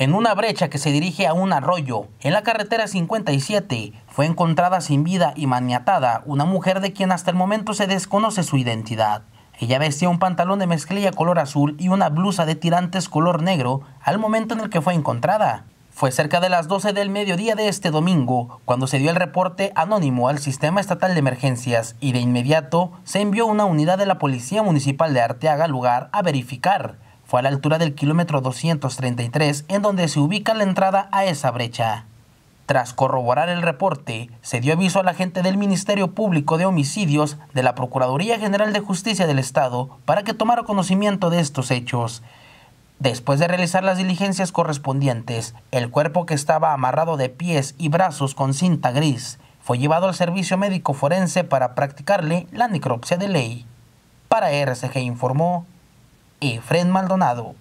En una brecha que se dirige a un arroyo, en la carretera 57, fue encontrada sin vida y maniatada una mujer de quien hasta el momento se desconoce su identidad. Ella vestía un pantalón de mezclilla color azul y una blusa de tirantes color negro al momento en el que fue encontrada. Fue cerca de las 12 del mediodía de este domingo cuando se dio el reporte anónimo al Sistema Estatal de Emergencias y de inmediato se envió una unidad de la Policía Municipal de Arteaga al lugar a verificar fue a la altura del kilómetro 233 en donde se ubica la entrada a esa brecha. Tras corroborar el reporte, se dio aviso a la gente del Ministerio Público de Homicidios de la Procuraduría General de Justicia del Estado para que tomara conocimiento de estos hechos. Después de realizar las diligencias correspondientes, el cuerpo que estaba amarrado de pies y brazos con cinta gris fue llevado al servicio médico forense para practicarle la necropsia de ley. Para RCG informó Fred Maldonado.